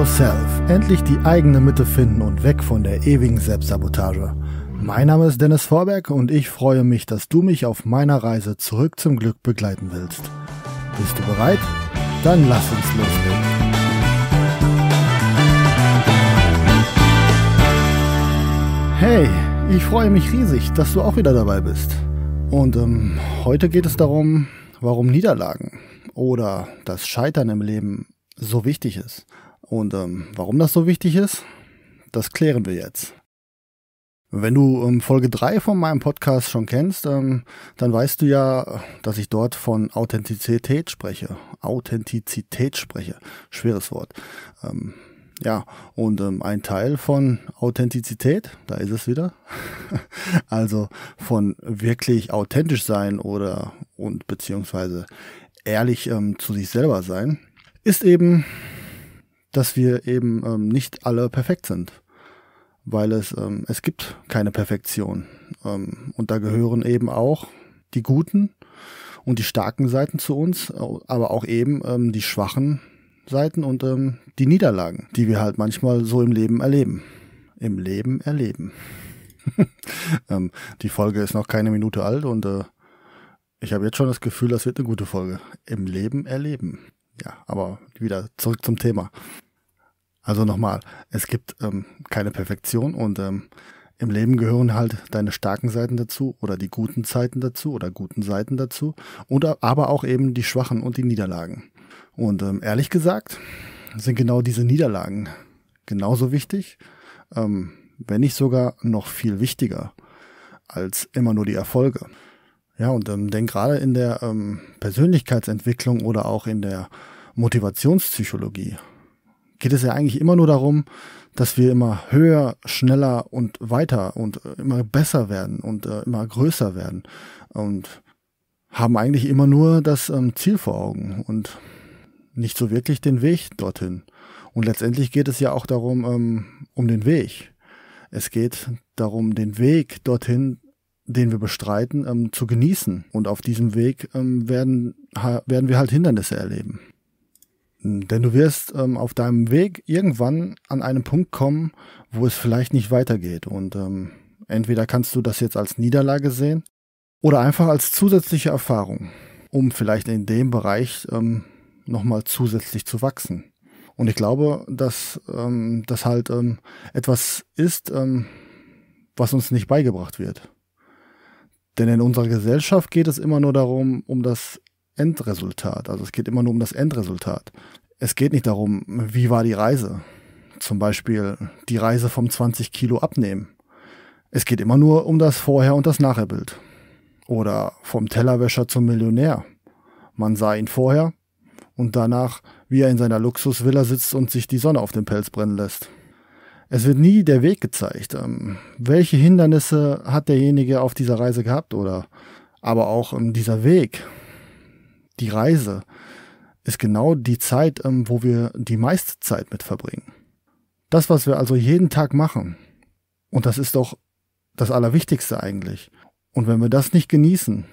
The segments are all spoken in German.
Yourself. Endlich die eigene Mitte finden und weg von der ewigen Selbstsabotage. Mein Name ist Dennis Vorberg und ich freue mich, dass du mich auf meiner Reise zurück zum Glück begleiten willst. Bist du bereit? Dann lass uns loslegen. Hey, ich freue mich riesig, dass du auch wieder dabei bist. Und ähm, heute geht es darum, warum Niederlagen oder das Scheitern im Leben so wichtig ist und ähm, warum das so wichtig ist, das klären wir jetzt. Wenn du ähm, Folge 3 von meinem Podcast schon kennst, ähm, dann weißt du ja, dass ich dort von Authentizität spreche. Authentizität spreche. Schweres Wort. Ähm, ja, und ähm, ein Teil von Authentizität, da ist es wieder. also von wirklich authentisch sein oder und beziehungsweise ehrlich ähm, zu sich selber sein, ist eben dass wir eben ähm, nicht alle perfekt sind. Weil es, ähm, es gibt keine Perfektion. Ähm, und da gehören eben auch die guten und die starken Seiten zu uns, äh, aber auch eben ähm, die schwachen Seiten und ähm, die Niederlagen, die wir halt manchmal so im Leben erleben. Im Leben erleben. ähm, die Folge ist noch keine Minute alt und äh, ich habe jetzt schon das Gefühl, das wird eine gute Folge. Im Leben erleben. Ja, aber wieder zurück zum Thema. Also nochmal, es gibt ähm, keine Perfektion und ähm, im Leben gehören halt deine starken Seiten dazu oder die guten Zeiten dazu oder guten Seiten dazu oder aber auch eben die schwachen und die Niederlagen. Und ähm, ehrlich gesagt sind genau diese Niederlagen genauso wichtig, ähm, wenn nicht sogar noch viel wichtiger als immer nur die Erfolge. Ja, und ähm, denn gerade in der ähm, Persönlichkeitsentwicklung oder auch in der Motivationspsychologie geht es ja eigentlich immer nur darum, dass wir immer höher, schneller und weiter und äh, immer besser werden und äh, immer größer werden und haben eigentlich immer nur das ähm, Ziel vor Augen und nicht so wirklich den Weg dorthin. Und letztendlich geht es ja auch darum, ähm, um den Weg. Es geht darum, den Weg dorthin den wir bestreiten, ähm, zu genießen. Und auf diesem Weg ähm, werden, werden wir halt Hindernisse erleben. Denn du wirst ähm, auf deinem Weg irgendwann an einen Punkt kommen, wo es vielleicht nicht weitergeht. Und ähm, entweder kannst du das jetzt als Niederlage sehen oder einfach als zusätzliche Erfahrung, um vielleicht in dem Bereich ähm, nochmal zusätzlich zu wachsen. Und ich glaube, dass ähm, das halt ähm, etwas ist, ähm, was uns nicht beigebracht wird. Denn in unserer Gesellschaft geht es immer nur darum, um das Endresultat. Also es geht immer nur um das Endresultat. Es geht nicht darum, wie war die Reise. Zum Beispiel die Reise vom 20 Kilo abnehmen. Es geht immer nur um das Vorher- und das Nachherbild. Oder vom Tellerwäscher zum Millionär. Man sah ihn vorher und danach, wie er in seiner Luxusvilla sitzt und sich die Sonne auf dem Pelz brennen lässt es wird nie der Weg gezeigt. Ähm, welche Hindernisse hat derjenige auf dieser Reise gehabt oder aber auch ähm, dieser Weg, die Reise ist genau die Zeit, ähm, wo wir die meiste Zeit mit verbringen. Das, was wir also jeden Tag machen. Und das ist doch das Allerwichtigste eigentlich. Und wenn wir das nicht genießen,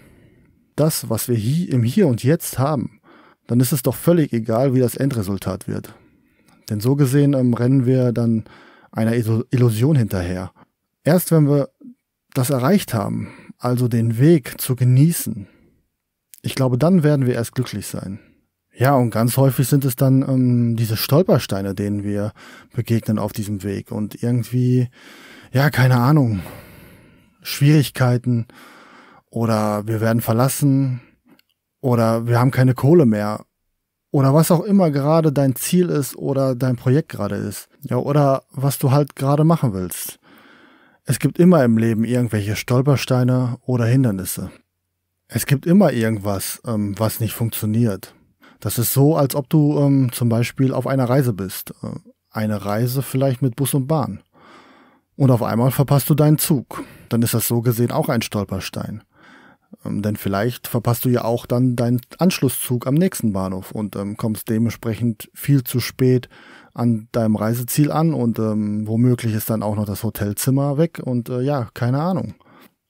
das, was wir hier im Hier und Jetzt haben, dann ist es doch völlig egal, wie das Endresultat wird. Denn so gesehen ähm, rennen wir dann einer Illusion hinterher. Erst wenn wir das erreicht haben, also den Weg zu genießen, ich glaube, dann werden wir erst glücklich sein. Ja, und ganz häufig sind es dann ähm, diese Stolpersteine, denen wir begegnen auf diesem Weg und irgendwie, ja, keine Ahnung, Schwierigkeiten oder wir werden verlassen oder wir haben keine Kohle mehr oder was auch immer gerade dein Ziel ist oder dein Projekt gerade ist. Ja, oder was du halt gerade machen willst. Es gibt immer im Leben irgendwelche Stolpersteine oder Hindernisse. Es gibt immer irgendwas, ähm, was nicht funktioniert. Das ist so, als ob du ähm, zum Beispiel auf einer Reise bist. Äh, eine Reise vielleicht mit Bus und Bahn. Und auf einmal verpasst du deinen Zug. Dann ist das so gesehen auch ein Stolperstein. Ähm, denn vielleicht verpasst du ja auch dann deinen Anschlusszug am nächsten Bahnhof und ähm, kommst dementsprechend viel zu spät an deinem Reiseziel an und ähm, womöglich ist dann auch noch das Hotelzimmer weg und äh, ja, keine Ahnung.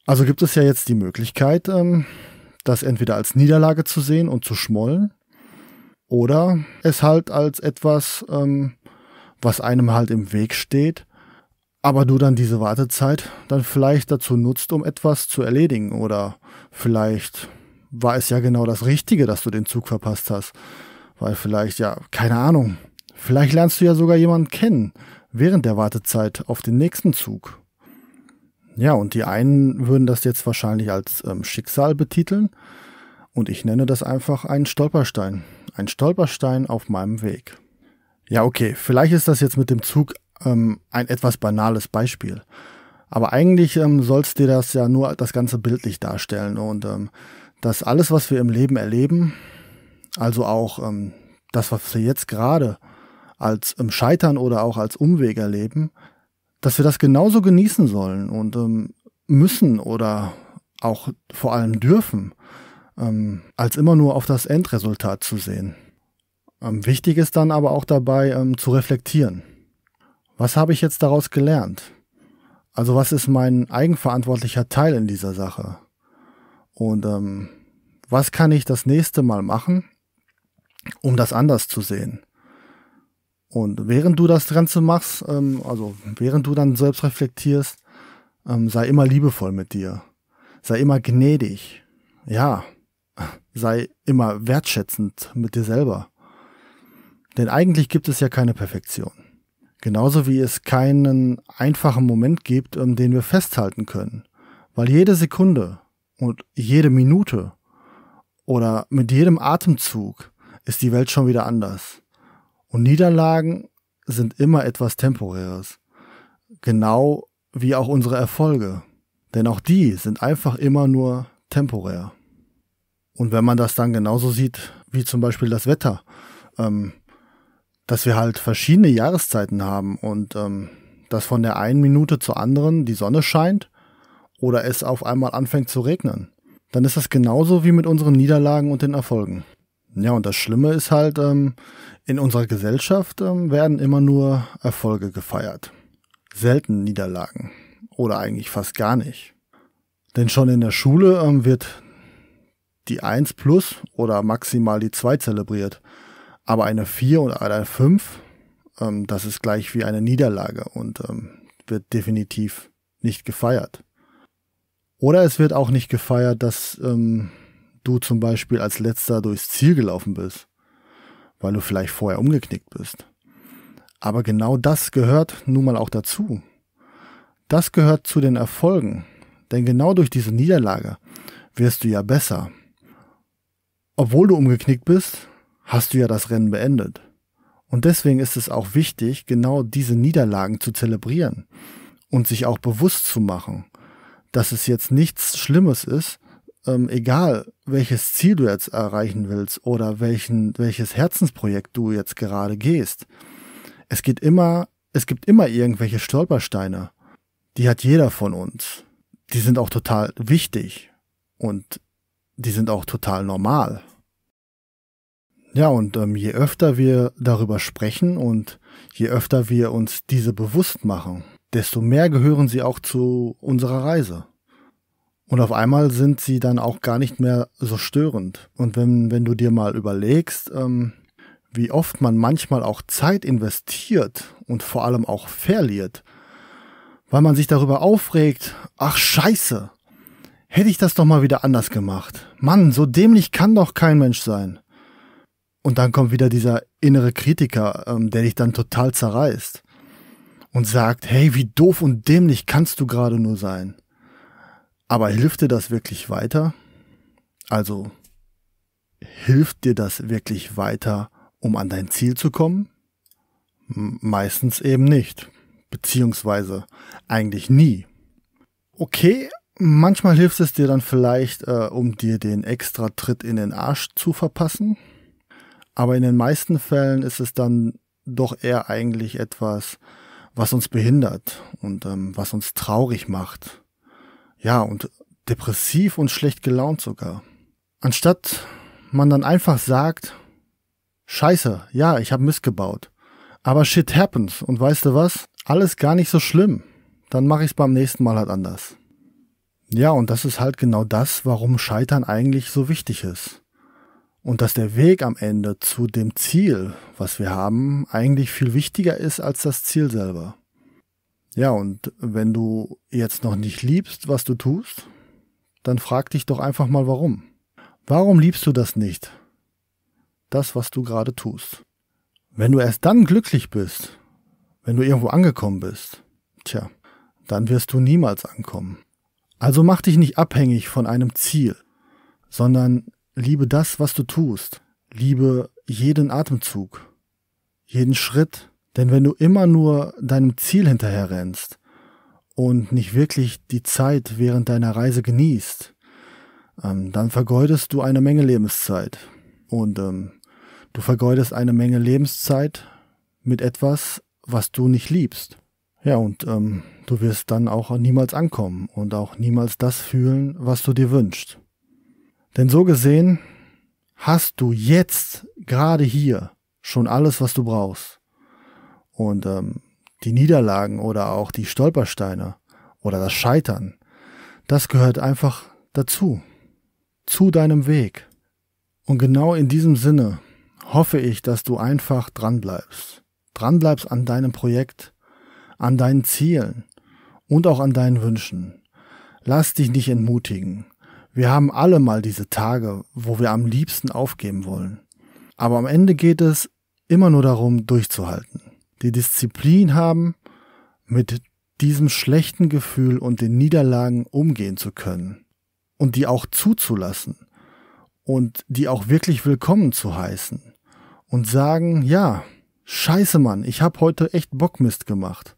Also gibt es ja jetzt die Möglichkeit, ähm, das entweder als Niederlage zu sehen und zu schmollen oder es halt als etwas, ähm, was einem halt im Weg steht, aber du dann diese Wartezeit dann vielleicht dazu nutzt, um etwas zu erledigen oder vielleicht war es ja genau das Richtige, dass du den Zug verpasst hast, weil vielleicht ja, keine Ahnung, vielleicht lernst du ja sogar jemanden kennen während der Wartezeit auf den nächsten Zug. Ja, und die einen würden das jetzt wahrscheinlich als ähm, Schicksal betiteln und ich nenne das einfach einen Stolperstein, ein Stolperstein auf meinem Weg. Ja, okay, vielleicht ist das jetzt mit dem Zug ähm, ein etwas banales Beispiel. Aber eigentlich ähm, sollst dir das ja nur das Ganze bildlich darstellen und ähm, dass alles, was wir im Leben erleben, also auch ähm, das, was wir jetzt gerade als ähm, Scheitern oder auch als Umweg erleben, dass wir das genauso genießen sollen und ähm, müssen oder auch vor allem dürfen, ähm, als immer nur auf das Endresultat zu sehen. Ähm, wichtig ist dann aber auch dabei ähm, zu reflektieren was habe ich jetzt daraus gelernt? Also was ist mein eigenverantwortlicher Teil in dieser Sache? Und ähm, was kann ich das nächste Mal machen, um das anders zu sehen? Und während du das Ganze machst, ähm, also während du dann selbst reflektierst, ähm, sei immer liebevoll mit dir. Sei immer gnädig. Ja, sei immer wertschätzend mit dir selber. Denn eigentlich gibt es ja keine Perfektion. Genauso wie es keinen einfachen Moment gibt, um den wir festhalten können. Weil jede Sekunde und jede Minute oder mit jedem Atemzug ist die Welt schon wieder anders. Und Niederlagen sind immer etwas Temporäres. Genau wie auch unsere Erfolge. Denn auch die sind einfach immer nur temporär. Und wenn man das dann genauso sieht, wie zum Beispiel das Wetter, ähm, dass wir halt verschiedene Jahreszeiten haben und ähm, dass von der einen Minute zur anderen die Sonne scheint oder es auf einmal anfängt zu regnen. Dann ist das genauso wie mit unseren Niederlagen und den Erfolgen. Ja, und das Schlimme ist halt, ähm, in unserer Gesellschaft ähm, werden immer nur Erfolge gefeiert. Selten Niederlagen. Oder eigentlich fast gar nicht. Denn schon in der Schule ähm, wird die 1 plus oder maximal die 2 zelebriert. Aber eine 4 oder eine 5, ähm, das ist gleich wie eine Niederlage und ähm, wird definitiv nicht gefeiert. Oder es wird auch nicht gefeiert, dass ähm, du zum Beispiel als letzter durchs Ziel gelaufen bist, weil du vielleicht vorher umgeknickt bist. Aber genau das gehört nun mal auch dazu. Das gehört zu den Erfolgen, denn genau durch diese Niederlage wirst du ja besser. Obwohl du umgeknickt bist, hast du ja das Rennen beendet. Und deswegen ist es auch wichtig, genau diese Niederlagen zu zelebrieren und sich auch bewusst zu machen, dass es jetzt nichts Schlimmes ist, ähm, egal welches Ziel du jetzt erreichen willst oder welchen, welches Herzensprojekt du jetzt gerade gehst. Es geht immer, es gibt immer irgendwelche Stolpersteine. Die hat jeder von uns. Die sind auch total wichtig und die sind auch total normal. Ja, und ähm, je öfter wir darüber sprechen und je öfter wir uns diese bewusst machen, desto mehr gehören sie auch zu unserer Reise. Und auf einmal sind sie dann auch gar nicht mehr so störend. Und wenn, wenn du dir mal überlegst, ähm, wie oft man manchmal auch Zeit investiert und vor allem auch verliert, weil man sich darüber aufregt, ach scheiße, hätte ich das doch mal wieder anders gemacht. Mann, so dämlich kann doch kein Mensch sein. Und dann kommt wieder dieser innere Kritiker, ähm, der dich dann total zerreißt und sagt, hey, wie doof und dämlich kannst du gerade nur sein. Aber hilft dir das wirklich weiter? Also, hilft dir das wirklich weiter, um an dein Ziel zu kommen? M meistens eben nicht. Beziehungsweise eigentlich nie. Okay, manchmal hilft es dir dann vielleicht, äh, um dir den extra Tritt in den Arsch zu verpassen aber in den meisten Fällen ist es dann doch eher eigentlich etwas, was uns behindert und ähm, was uns traurig macht. Ja, und depressiv und schlecht gelaunt sogar. Anstatt man dann einfach sagt, scheiße, ja, ich habe missgebaut. Aber shit happens und weißt du was? Alles gar nicht so schlimm. Dann mache ich es beim nächsten Mal halt anders. Ja, und das ist halt genau das, warum Scheitern eigentlich so wichtig ist. Und dass der Weg am Ende zu dem Ziel, was wir haben, eigentlich viel wichtiger ist als das Ziel selber. Ja, und wenn du jetzt noch nicht liebst, was du tust, dann frag dich doch einfach mal warum. Warum liebst du das nicht? Das, was du gerade tust. Wenn du erst dann glücklich bist, wenn du irgendwo angekommen bist, tja, dann wirst du niemals ankommen. Also mach dich nicht abhängig von einem Ziel, sondern Liebe das, was du tust. Liebe jeden Atemzug, jeden Schritt. Denn wenn du immer nur deinem Ziel hinterher rennst und nicht wirklich die Zeit während deiner Reise genießt, ähm, dann vergeudest du eine Menge Lebenszeit. Und ähm, du vergeudest eine Menge Lebenszeit mit etwas, was du nicht liebst. Ja, und ähm, du wirst dann auch niemals ankommen und auch niemals das fühlen, was du dir wünschst. Denn so gesehen hast du jetzt gerade hier schon alles, was du brauchst. Und ähm, die Niederlagen oder auch die Stolpersteine oder das Scheitern, das gehört einfach dazu, zu deinem Weg. Und genau in diesem Sinne hoffe ich, dass du einfach dranbleibst. Dranbleibst an deinem Projekt, an deinen Zielen und auch an deinen Wünschen. Lass dich nicht entmutigen. Wir haben alle mal diese Tage, wo wir am liebsten aufgeben wollen. Aber am Ende geht es immer nur darum, durchzuhalten. Die Disziplin haben, mit diesem schlechten Gefühl und den Niederlagen umgehen zu können. Und die auch zuzulassen. Und die auch wirklich willkommen zu heißen. Und sagen, ja, scheiße Mann, ich habe heute echt Bockmist gemacht.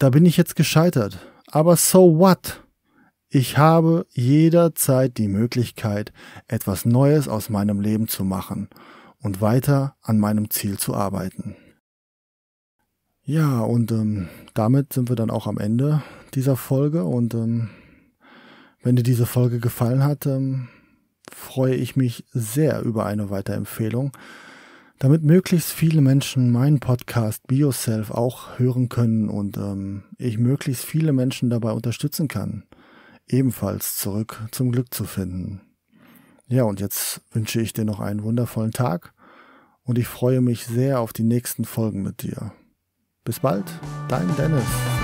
Da bin ich jetzt gescheitert. Aber so what? Ich habe jederzeit die Möglichkeit, etwas Neues aus meinem Leben zu machen und weiter an meinem Ziel zu arbeiten. Ja, und ähm, damit sind wir dann auch am Ende dieser Folge. Und ähm, wenn dir diese Folge gefallen hat, ähm, freue ich mich sehr über eine Weiterempfehlung, damit möglichst viele Menschen meinen Podcast BioSelf auch hören können und ähm, ich möglichst viele Menschen dabei unterstützen kann ebenfalls zurück zum Glück zu finden. Ja, und jetzt wünsche ich dir noch einen wundervollen Tag und ich freue mich sehr auf die nächsten Folgen mit dir. Bis bald, dein Dennis.